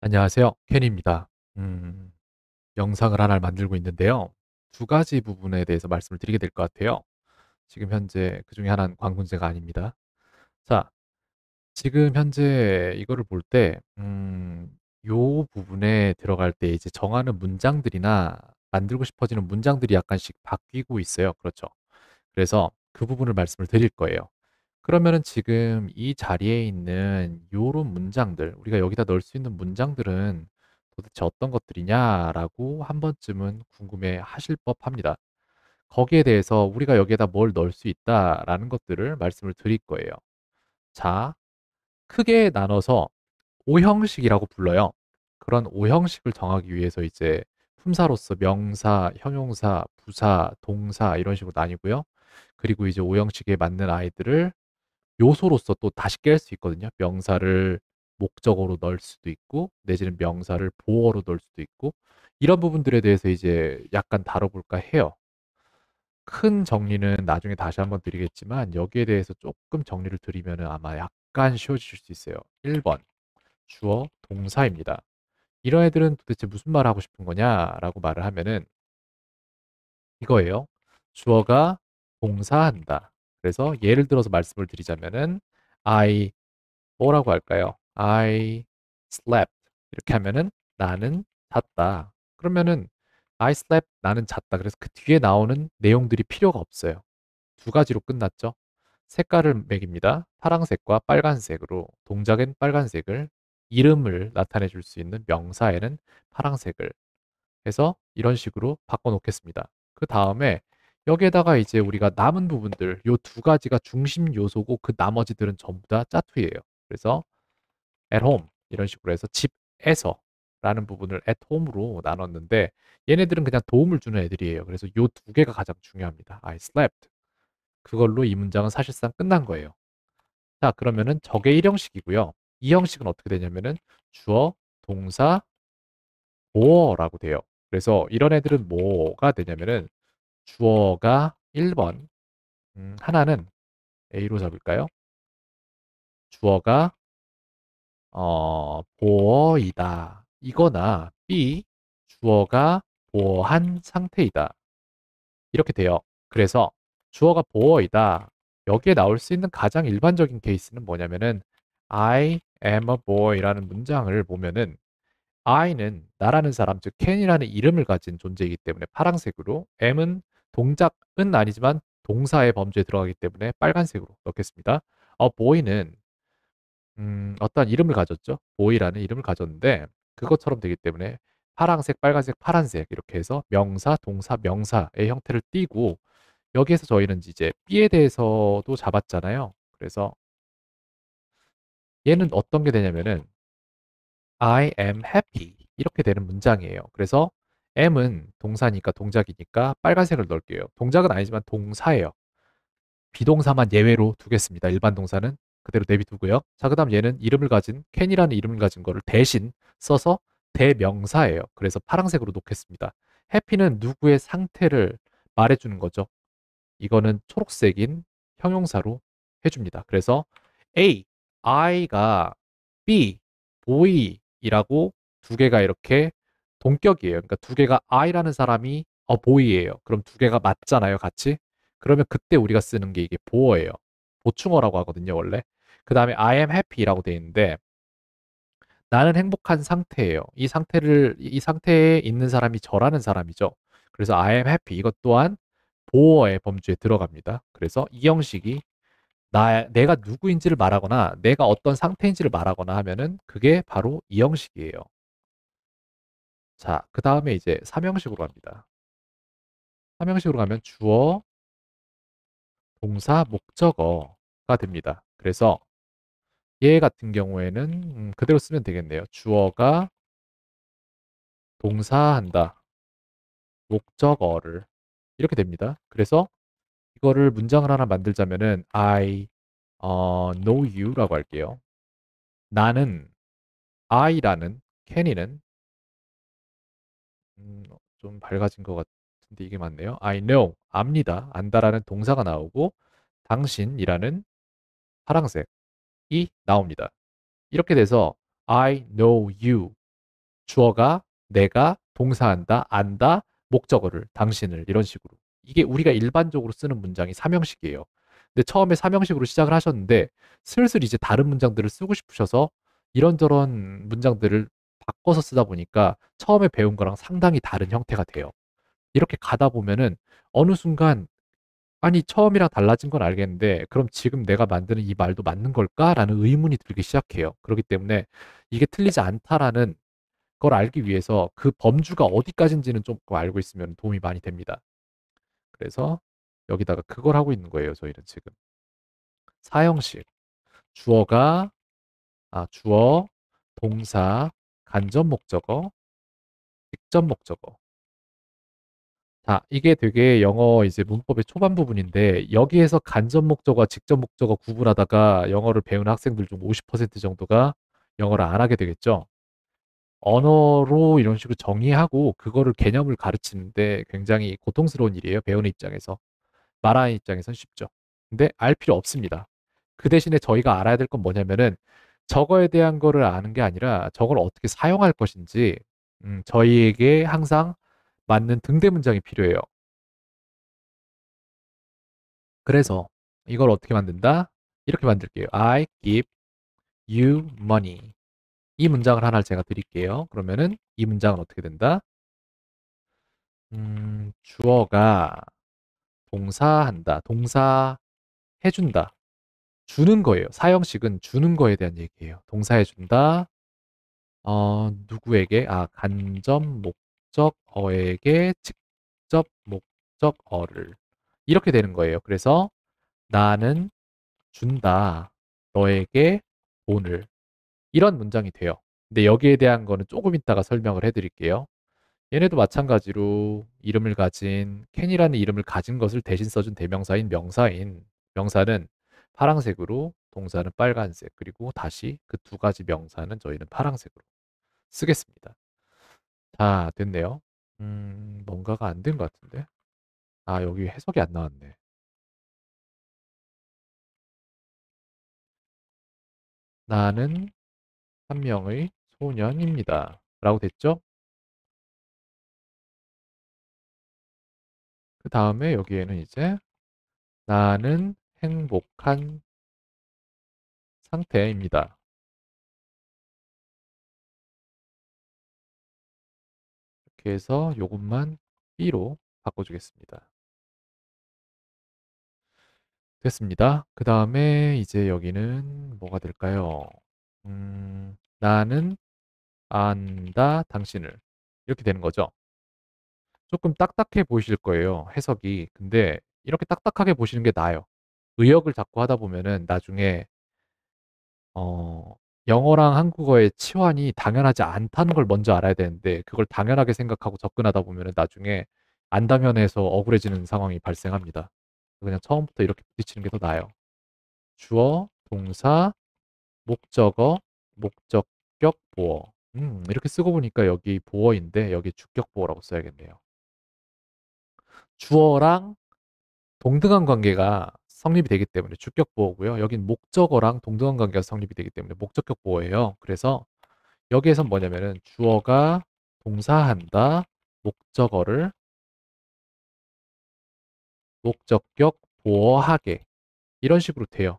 안녕하세요. 켄입니다. 음, 영상을 하나를 만들고 있는데요. 두 가지 부분에 대해서 말씀을 드리게 될 것 같아요. 지금 현재 그 중에 하나는 광군제가 아닙니다. 자, 지금 현재 이거를 볼 때, 음, 요 부분에 들어갈 때 이제 정하는 문장들이나 만들고 싶어지는 문장들이 약간씩 바뀌고 있어요. 그렇죠. 그래서 그 부분을 말씀을 드릴 거예요. 그러면은 지금 이 자리에 있는 요런 문장들, 우리가 여기다 넣을 수 있는 문장들은 도대체 어떤 것들이냐라고 한 번쯤은 궁금해 하실 법합니다. 거기에 대해서 우리가 여기에다 뭘 넣을 수 있다라는 것들을 말씀을 드릴 거예요. 자, 크게 나눠서 오형식이라고 불러요. 그런 오형식을 정하기 위해서 이제 품사로서 명사, 형용사, 부사, 동사 이런 식으로 나뉘고요. 그리고 이제 오형식에 맞는 아이들을 요소로서 또 다시 깰 수 있거든요. 명사를 목적으로 넣을 수도 있고 내지는 명사를 보어로 넣을 수도 있고 이런 부분들에 대해서 이제 약간 다뤄볼까 해요. 큰 정리는 나중에 다시 한번 드리겠지만 여기에 대해서 조금 정리를 드리면 아마 약간 쉬워지실 수 있어요. 1번 주어 동사입니다. 이런 애들은 도대체 무슨 말을 하고 싶은 거냐라고 말을 하면은 이거예요. 주어가 동사한다. 그래서 예를 들어서 말씀을 드리자면은 I 뭐라고 할까요? I slept 이렇게 하면은 나는 잤다. 그러면은 I slept 나는 잤다. 그래서 그 뒤에 나오는 내용들이 필요가 없어요. 두 가지로 끝났죠. 색깔을 매깁니다. 파랑색과 빨간색으로 동작엔 빨간색을 이름을 나타내 줄수 있는 명사에는 파랑색을 해서 이런 식으로 바꿔 놓겠습니다. 그 다음에 여기에다가 이제 우리가 남은 부분들 요 두 가지가 중심 요소고 그 나머지들은 전부 다 짜투예요. 그래서 at home 이런 식으로 해서 집에서 라는 부분을 at home로 나눴는데 얘네들은 그냥 도움을 주는 애들이에요. 그래서 요 두 개가 가장 중요합니다. I slept. 그걸로 이 문장은 사실상 끝난 거예요. 자, 그러면은 저게 1형식이고요. 2형식은 어떻게 되냐면은 주어, 동사, 뭐라고 돼요. 그래서 이런 애들은 뭐가 되냐면은 주어가 1번. 음, 하나는 A로 잡을까요? 주어가 어, 보어이다. 이거나 B 주어가 보어한 상태이다. 이렇게 돼요. 그래서 주어가 보어이다. 여기에 나올 수 있는 가장 일반적인 케이스는 뭐냐면은 I am a boy라는 문장을 보면은 I는 나라는 사람 즉 can이라는 이름을 가진 존재이기 때문에 파란색으로 M은 동작은 아니지만 동사의 범주에 들어가기 때문에 빨간색으로 넣겠습니다. 어, 보이는 음, 어떤 이름을 가졌죠. 보이라는 이름을 가졌는데 그것처럼 되기 때문에 파랑색, 빨간색, 파란색 이렇게 해서 명사, 동사, 명사의 형태를 띄고 여기에서 저희는 이제 B에 대해서도 잡았잖아요. 그래서 얘는 어떤 게 되냐면은 I am happy 이렇게 되는 문장이에요. 그래서 M은 동사니까 동작이니까 빨간색을 넣을게요. 동작은 아니지만 동사예요. 비동사만 예외로 두겠습니다. 일반 동사는 그대로 내비두고요. 자, 그 다음 얘는 이름을 가진 캔이라는 이름을 가진 거를 대신 써서 대명사예요. 그래서 파란색으로 놓겠습니다. 해피는 누구의 상태를 말해주는 거죠. 이거는 초록색인 형용사로 해줍니다. 그래서 A, I가 B, boy이라고 두 개가 이렇게 동격이에요. 그러니까 두 개가 I라는 사람이 어 보이예요. 그럼 두 개가 맞잖아요, 같이. 그러면 그때 우리가 쓰는 게 이게 보어예요. 보충어라고 하거든요, 원래. 그 다음에 I am happy라고 돼 있는데 나는 행복한 상태예요. 이 상태를 이 상태에 있는 사람이 저라는 사람이죠. 그래서 I am happy 이것 또한 보어의 범주에 들어갑니다. 그래서 이 형식이 나 내가 누구인지를 말하거나 내가 어떤 상태인지를 말하거나 하면은 그게 바로 이 형식이에요. 자, 그 다음에 이제 삼형식으로 갑니다. 삼형식으로 가면 주어, 동사, 목적어가 됩니다. 그래서 얘 같은 경우에는 음, 그대로 쓰면 되겠네요. 주어가 동사한다. 목적어를 이렇게 됩니다. 그래서 이거를 문장을 하나 만들자면은 I 어, know you라고 할게요. 나는 I라는 캔니는 음, 어, 좀 밝아진 것 같은데 이게 맞네요. I know, 압니다. 안다라는 동사가 나오고 당신이라는 파랑색이 나옵니다. 이렇게 돼서 I know you 주어가 내가 동사한다, 안다, 목적어를, 당신을 이런 식으로 이게 우리가 일반적으로 쓰는 문장이 삼형식이에요. 근데 처음에 삼형식으로 시작을 하셨는데 슬슬 이제 다른 문장들을 쓰고 싶으셔서 이런저런 문장들을 바꿔서 쓰다 보니까 처음에 배운 거랑 상당히 다른 형태가 돼요. 이렇게 가다 보면은 어느 순간 아니 처음이랑 달라진 건 알겠는데 그럼 지금 내가 만드는 이 말도 맞는 걸까라는 의문이 들기 시작해요. 그렇기 때문에 이게 틀리지 않다라는 걸 알기 위해서 그 범주가 어디까지인지는 좀 알고 있으면 도움이 많이 됩니다. 그래서 여기다가 그걸 하고 있는 거예요. 저희는 지금 사형식 주어가 아 주어 동사 간접 목적어, 직접 목적어. 자, 이게 되게 영어 이제 문법의 초반 부분인데 여기에서 간접 목적어와 직접 목적어 구분하다가 영어를 배운 학생들 중 50% 정도가 영어를 안 하게 되겠죠. 언어로 이런 식으로 정의하고 그거를 개념을 가르치는데 굉장히 고통스러운 일이에요. 배우는 입장에서. 말하는 입장에선 쉽죠. 근데 알 필요 없습니다. 그 대신에 저희가 알아야 될 건 뭐냐면은 저거에 대한 거를 아는 게 아니라 저걸 어떻게 사용할 것인지 음, 저희에게 항상 맞는 등대 문장이 필요해요. 그래서 이걸 어떻게 만든다? 이렇게 만들게요. I give you money. 이 문장을 하나 제가 드릴게요. 그러면은 이 문장은 어떻게 된다? 음, 주어가 동사한다. 동사 해준다. 주는 거예요. 사형식은 주는 거에 대한 얘기예요. 동사해 준다. 어, 누구에게? 아, 간접 목적 어에게 직접 목적 어를. 이렇게 되는 거예요. 그래서 나는 준다. 너에게 오늘. 이런 문장이 돼요. 근데 여기에 대한 거는 조금 이따가 설명을 해 드릴게요. 얘네도 마찬가지로 이름을 가진 캔이라는 이름을 가진 것을 대신 써준 대명사인 명사인 명사는 파랑색으로 동사는 빨간색 그리고 다시 그 두 가지 명사는 저희는 파랑색으로 쓰겠습니다. 다 됐네요. 음, 뭔가가 안 된 것 같은데. 아, 여기 해석이 안 나왔네. 나는 한 명의 소년입니다. 라고 됐죠? 그 다음에 여기에는 이제 나는 행복한 상태입니다. 이렇게 해서 요것만 B로 바꿔주겠습니다. 됐습니다. 그 다음에 이제 여기는 뭐가 될까요? 음, 나는 안다 당신을 이렇게 되는 거죠. 조금 딱딱해 보이실 거예요. 해석이. 근데 이렇게 딱딱하게 보시는 게 나아요. 의역을 자꾸 하다 보면은 나중에 어 영어랑 한국어의 치환이 당연하지 않다는 걸 먼저 알아야 되는데 그걸 당연하게 생각하고 접근하다 보면은 나중에 안당연에서 억울해지는 상황이 발생합니다. 그냥 처음부터 이렇게 부딪히는 게 더 나아요. 주어, 동사, 목적어, 목적격, 보어. 음, 이렇게 쓰고 보니까 여기 보어인데 여기 주격 보어라고 써야겠네요. 주어랑 동등한 관계가 성립이 되기 때문에 주격 보호고요. 여긴 목적어랑 동등한 관계가 성립이 되기 때문에 목적격 보호예요. 그래서 여기에선 뭐냐면은 주어가 동사한다 목적어를 목적격 보호하게 이런 식으로 돼요.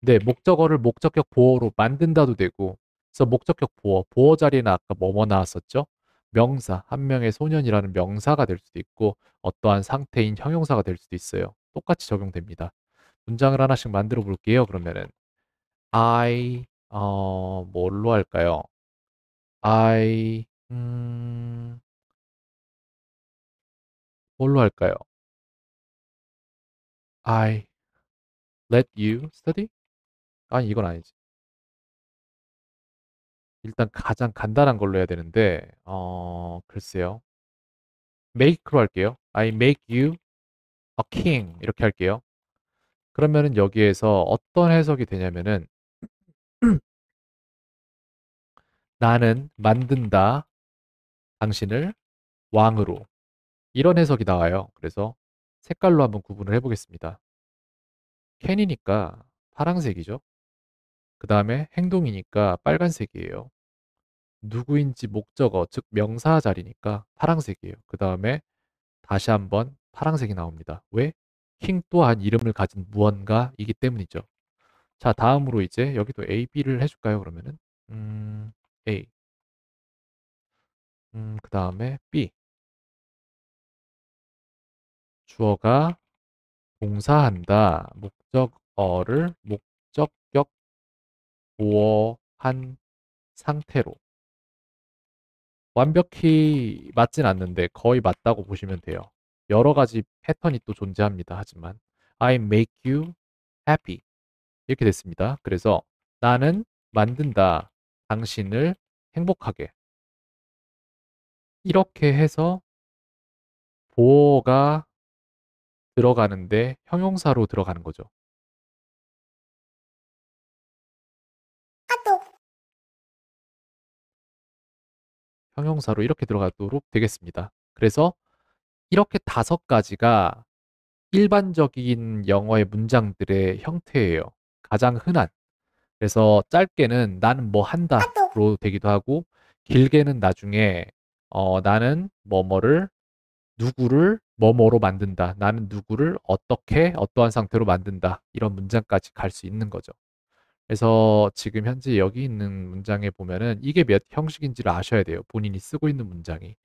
근데 네, 목적어를 목적격 보호로 만든다도 되고 그래서 목적격 보호 보호 자리는 에 아까 뭐뭐 나왔었죠? 명사 한 명의 소년이라는 명사가 될 수도 있고 어떠한 상태인 형용사가 될 수도 있어요. 똑같이 적용됩니다. 문장을 하나씩 만들어 볼게요. 그러면은 I 어 뭘로 할까요? I 음 뭘로 할까요? I let you study? 아니 이건 아니지. 일단 가장 간단한 걸로 해야 되는데 어 글쎄요. make로 할게요. I make you a king 이렇게 할게요. 그러면 여기에서 어떤 해석이 되냐면은 나는 만든다 당신을 왕으로 이런 해석이 나와요. 그래서 색깔로 한번 구분을 해보겠습니다. 캔이니까 파랑색이죠. 그 다음에 행동이니까 빨간색이에요. 누구인지 목적어 즉 명사 자리니까 파랑색이에요. 그 다음에 다시 한번 파랑색이 나옵니다. 왜? 킹 또한 이름을 가진 무언가이기 때문이죠. 자, 다음으로 이제 여기도 A, B를 해줄까요? 그러면은 음, A 음, 그 다음에 B 주어가 동사한다. 목적어를 목적격 보어한 상태로 완벽히 맞진 않는데 거의 맞다고 보시면 돼요. 여러 가지 패턴이 또 존재합니다. 하지만 I make you happy 이렇게 됐습니다. 그래서 나는 만든다. 당신을 행복하게 이렇게 해서 보어가 들어가는데 형용사로 들어가는 거죠. 형용사로 이렇게 들어가도록 되겠습니다. 그래서 이렇게 다섯 가지가 일반적인 영어의 문장들의 형태예요. 가장 흔한. 그래서 짧게는 나는 뭐 한다로 되기도 하고 길게는 나중에 어, 나는 뭐뭐를 누구를 뭐뭐로 만든다. 나는 누구를 어떻게 어떠한 상태로 만든다. 이런 문장까지 갈 수 있는 거죠. 그래서 지금 현재 여기 있는 문장에 보면은 이게 몇 형식인지를 아셔야 돼요. 본인이 쓰고 있는 문장이.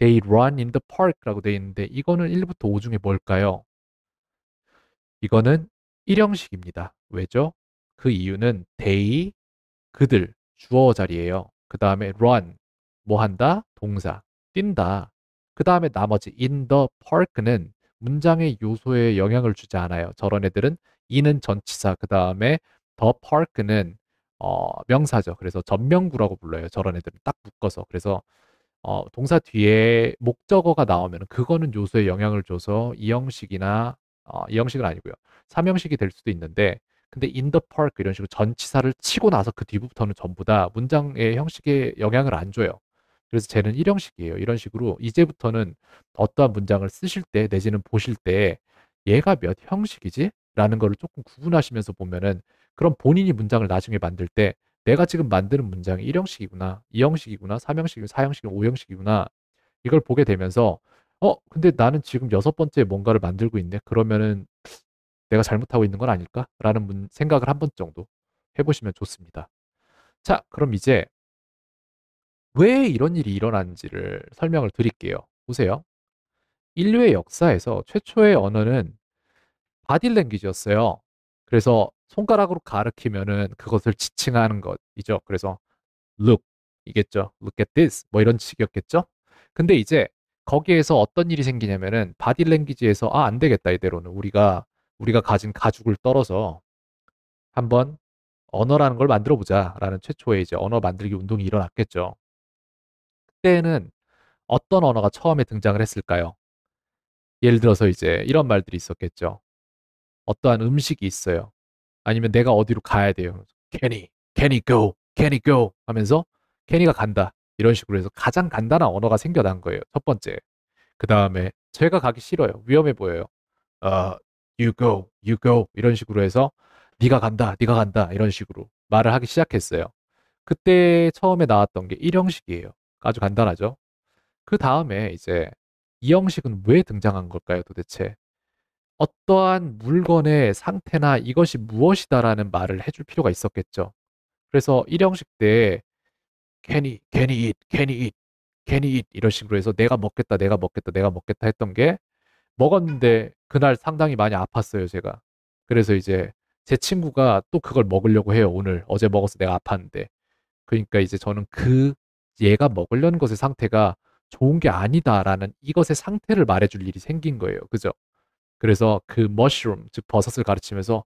They run in the park라고 되어 있는데 이거는 1부터 5 중에 뭘까요? 이거는 일형식입니다. 왜죠? 그 이유는 they 그들 주어 자리예요. 그 다음에 run 뭐 한다? 동사 뛴다. 그 다음에 나머지 in the park는 문장의 요소에 영향을 주지 않아요. 저런 애들은 이는 전치사, 그 다음에 the park는 어, 명사죠. 그래서 전명구라고 불러요. 저런 애들은 딱 묶어서. 그래서 어, 동사 뒤에 목적어가 나오면 그거는 요소에 영향을 줘서 이형식이나 어, 이형식은 아니고요. 삼형식이 될 수도 있는데 근데 in the park 이런 식으로 전치사를 치고 나서 그 뒤부터는 전부 다 문장의 형식에 영향을 안 줘요. 그래서 쟤는 일형식이에요. 이런 식으로 이제부터는 어떠한 문장을 쓰실 때 내지는 보실 때 얘가 몇 형식이지? 라는 거를 조금 구분하시면서 보면은 그럼 본인이 문장을 나중에 만들 때 내가 지금 만드는 문장이 1형식이구나, 2형식이구나, 3형식이구나, 4형식이구나, 5형식이구나 이걸 보게 되면서 어, 근데 나는 지금 여섯 번째 뭔가를 만들고 있네. 그러면은 내가 잘못하고 있는 건 아닐까라는 생각을 한 번 정도 해보시면 좋습니다. 자, 그럼 이제 왜 이런 일이 일어난지를 설명을 드릴게요. 보세요. 인류의 역사에서 최초의 언어는 바딜랭귀지였어요 그래서 손가락으로 가르키면은 그것을 지칭하는 것이죠. 그래서 look 이겠죠. look at this 뭐 이런 식이었겠죠. 근데 이제 거기에서 어떤 일이 생기냐면은 바디 랭귀지에서 아 안 되겠다 이대로는 우리가 우리가 가진 가죽을 떨어서 한번 언어라는 걸 만들어 보자라는 최초의 이제 언어 만들기 운동이 일어났겠죠. 그때는 어떤 언어가 처음에 등장을 했을까요? 예를 들어서 이제 이런 말들이 있었겠죠. 어떠한 음식이 있어요. 아니면 내가 어디로 가야 돼요. 캐니, 캐니 e Can he go? c a go? 하면서 캐니가 간다. 이런 식으로 해서 가장 간단한 언어가 생겨난 거예요. 첫 번째. 그 다음에 제가 가기 싫어요. 위험해 보여요. 어, uh, you go, you go 이런 식으로 해서 네가 간다, 네가 간다 이런 식으로 말을 하기 시작했어요. 그때 처음에 나왔던 게 1형식이에요. 아주 간단하죠. 그 다음에 이제 2형식은 왜 등장한 걸까요, 도대체? 어떠한 물건의 상태나 이것이 무엇이다라는 말을 해줄 필요가 있었겠죠. 그래서 일형식 때 괜히 괜히 잇 괜히 잇 괜히 잇 이런 식으로 해서 내가 먹겠다 내가 먹겠다 내가 먹겠다 했던 게 먹었는데 그날 상당히 많이 아팠어요 제가. 그래서 이제 제 친구가 또 그걸 먹으려고 해요 오늘 어제 먹어서 내가 아팠는데. 그러니까 이제 저는 그 얘가 먹으려는 것의 상태가 좋은 게 아니다라는 이것의 상태를 말해줄 일이 생긴 거예요. 그죠? 그래서 그 머쉬룸 즉 버섯을 가르치면서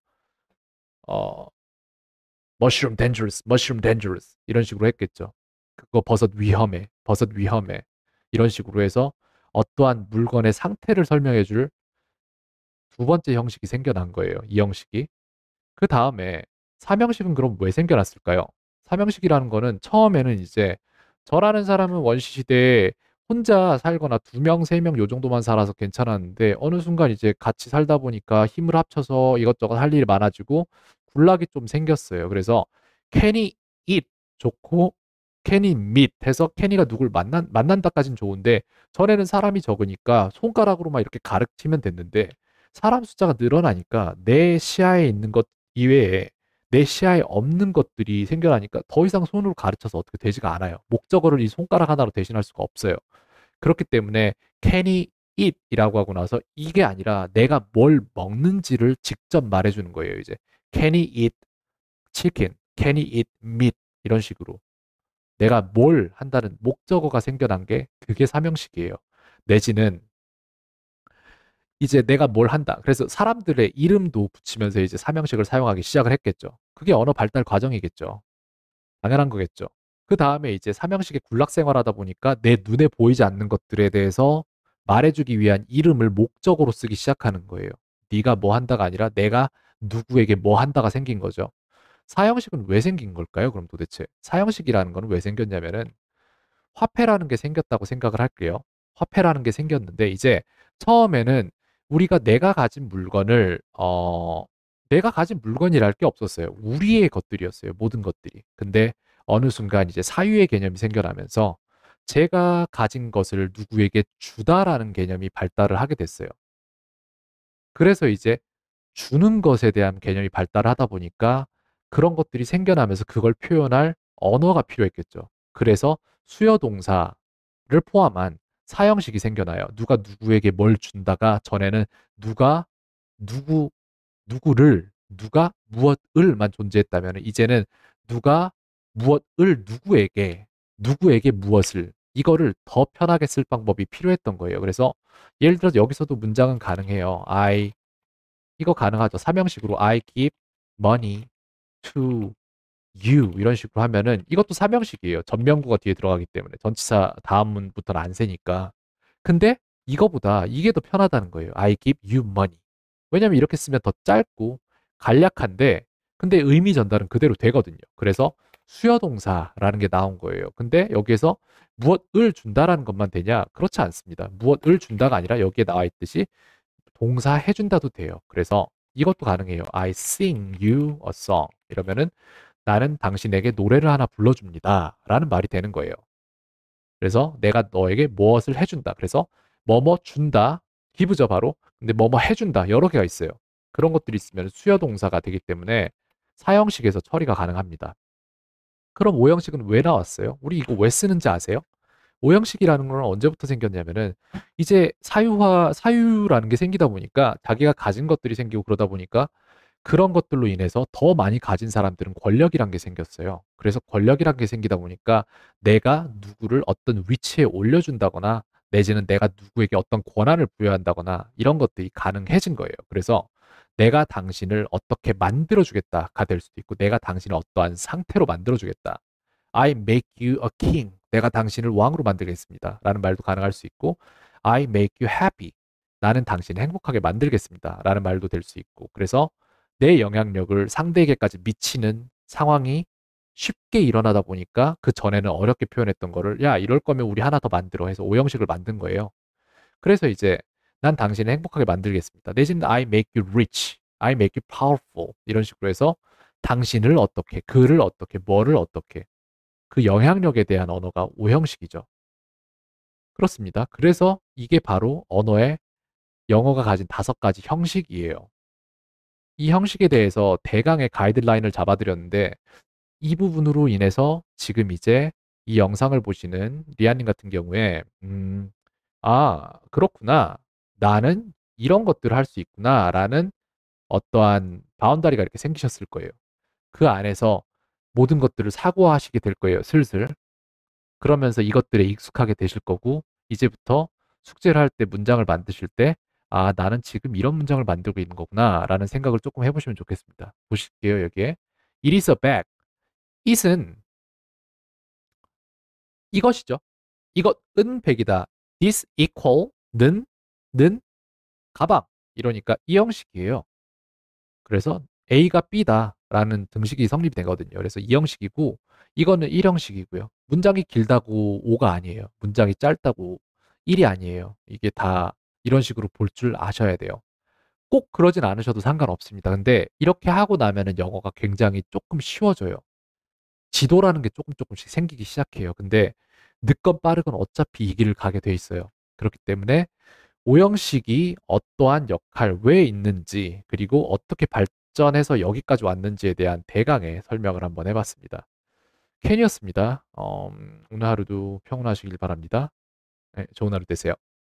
어 머쉬룸 dangerous, 머쉬룸 dangerous 이런 식으로 했겠죠. 그거 버섯 위험해, 버섯 위험해 이런 식으로 해서 어떠한 물건의 상태를 설명해 줄 두 번째 형식이 생겨난 거예요. 이 형식이. 그 다음에 삼형식은 그럼 왜 생겨났을까요? 삼형식이라는 거는 처음에는 이제 저라는 사람은 원시 시대에 혼자 살거나 두명세 명 요 정도만 살아서 괜찮았는데 어느 순간 이제 같이 살다 보니까 힘을 합쳐서 이것저것 할 일이 많아지고 군락이 좀 생겼어요. 그래서 캐니 i 좋고 캐니 밑 해서 캐니가 누굴 만난, 만난다까진 좋은데 전에는 사람이 적으니까 손가락으로만 이렇게 가르치면 됐는데 사람 숫자가 늘어나니까 내 시야에 있는 것 이외에 내 시야에 없는 것들이 생겨나니까 더 이상 손으로 가르쳐서 어떻게 되지가 않아요. 목적어를 이 손가락 하나로 대신할 수가 없어요. 그렇기 때문에 can이 eat이라고 하고 나서 이게 아니라 내가 뭘 먹는지를 직접 말해주는 거예요. 이제 can he eat chicken, can he eat meat 이런 식으로 내가 뭘 한다는 목적어가 생겨난 게 그게 사명식이에요. 내지는 이제 내가 뭘 한다. 그래서 사람들의 이름도 붙이면서 이제 사명식을 사용하기 시작을 했겠죠. 그게 언어 발달 과정이겠죠. 당연한 거겠죠. 그 다음에 이제 삼형식의 군락 생활하다 보니까 내 눈에 보이지 않는 것들에 대해서 말해주기 위한 이름을 목적으로 쓰기 시작하는 거예요. 네가 뭐 한다가 아니라 내가 누구에게 뭐 한다가 생긴 거죠. 사형식은 왜 생긴 걸까요? 그럼 도대체 사형식이라는 건 왜 생겼냐면은 화폐라는 게 생겼다고 생각을 할게요. 화폐라는 게 생겼는데 이제 처음에는 우리가 내가 가진 물건을 어 내가 가진 물건이랄 게 없었어요. 우리의 것들이었어요. 모든 것들이. 근데 어느 순간 이제 사유의 개념이 생겨나면서 제가 가진 것을 누구에게 주다라는 개념이 발달을 하게 됐어요. 그래서 이제 주는 것에 대한 개념이 발달을 하다 보니까 그런 것들이 생겨나면서 그걸 표현할 언어가 필요했겠죠. 그래서 수여 동사를 포함한 사형식이 생겨나요. 누가 누구에게 뭘 준다가 전에는 누가 누구 누구를 누가 무엇을만 존재했다면 이제는 누가 무엇을 누구에게 누구에게 무엇을 이거를 더 편하게 쓸 방법이 필요했던 거예요. 그래서 예를 들어서 여기서도 문장은 가능해요. I 이거 가능하죠. 삼형식으로 I give money to you 이런 식으로 하면은 이것도 삼형식이에요. 전명구가 뒤에 들어가기 때문에 전치사 다음 문부터는 안 세니까. 근데 이거보다 이게 더 편하다는 거예요. I give you money. 왜냐면 이렇게 쓰면 더 짧고 간략한데 근데 의미 전달은 그대로 되거든요. 그래서 수여동사라는 게 나온 거예요. 근데 여기에서 무엇을 준다라는 것만 되냐? 그렇지 않습니다. 무엇을 준다가 아니라 여기에 나와 있듯이 동사 해준다도 돼요. 그래서 이것도 가능해요. I sing you a song. 이러면은 나는 당신에게 노래를 하나 불러줍니다. 라는 말이 되는 거예요. 그래서 내가 너에게 무엇을 해준다. 그래서 뭐뭐 준다. 기부죠, 바로. 근데 뭐뭐 해준다. 여러 개가 있어요. 그런 것들이 있으면 수여동사가 되기 때문에 사형식에서 처리가 가능합니다. 그럼 오형식은왜 나왔어요? 우리 이거 왜 쓰는지 아세요? 오형식이라는건 언제부터 생겼냐면은 이제 사유화 사유라는 게 생기다 보니까 자기가 가진 것들이 생기고 그러다 보니까 그런 것들로 인해서 더 많이 가진 사람들은 권력이란 게 생겼어요. 그래서 권력이란 게 생기다 보니까 내가 누구를 어떤 위치에 올려준다거나 내지는 내가 누구에게 어떤 권한을 부여한다거나 이런 것들이 가능해진 거예요. 그래서 내가 당신을 어떻게 만들어주겠다가 될 수도 있고 내가 당신을 어떠한 상태로 만들어주겠다. I make you a king. 내가 당신을 왕으로 만들겠습니다. 라는 말도 가능할 수 있고 I make you happy. 나는 당신을 행복하게 만들겠습니다. 라는 말도 될 수 있고 그래서 내 영향력을 상대에게까지 미치는 상황이 쉽게 일어나다 보니까 그 전에는 어렵게 표현했던 거를 야 이럴 거면 우리 하나 더 만들어 해서 오형식을 만든 거예요. 그래서 이제 난 당신을 행복하게 만들겠습니다. 대신 I make you rich, I make you powerful 이런 식으로 해서 당신을 어떻게, 그를 어떻게, 뭐를 어떻게 그 영향력에 대한 언어가 오형식이죠. 그렇습니다. 그래서 이게 바로 언어의 영어가 가진 다섯 가지 형식이에요. 이 형식에 대해서 대강의 가이드라인을 잡아드렸는데 이 부분으로 인해서 지금 이제 이 영상을 보시는 리안님 같은 경우에 음, 아 그렇구나 나는 이런 것들을 할 수 있구나라는 어떠한 바운다리가 이렇게 생기셨을 거예요. 그 안에서 모든 것들을 사고하시게 될 거예요, 슬슬. 그러면서 이것들에 익숙하게 되실 거고, 이제부터 숙제를 할 때 문장을 만드실 때, 아, 나는 지금 이런 문장을 만들고 있는 거구나, 라는 생각을 조금 해보시면 좋겠습니다. 보실게요, 여기에. It is a bag. it은 이것이죠. 이것은 백이다. this equal는 는 가방 이러니까 이 형식이에요. 그래서 A가 B다 라는 등식이 성립되거든요. 이 그래서 이 형식이고 이거는 1형식이고요. 문장이 길다고 5가 아니에요. 문장이 짧다고 1이 아니에요. 이게 다 이런 식으로 볼 줄 아셔야 돼요. 꼭 그러진 않으셔도 상관없습니다. 근데 이렇게 하고 나면은 영어가 굉장히 조금 쉬워져요. 지도라는 게 조금 조금씩 생기기 시작해요. 근데 늦건 빠르건 어차피 이 길을 가게 돼 있어요. 그렇기 때문에 오형식이 어떠한 역할 왜 있는지 그리고 어떻게 발전해서 여기까지 왔는지에 대한 대강의 설명을 한번 해봤습니다. 캔이었습니다. 어, 음, 오늘 하루도 평온하시길 바랍니다. 네, 좋은 하루 되세요.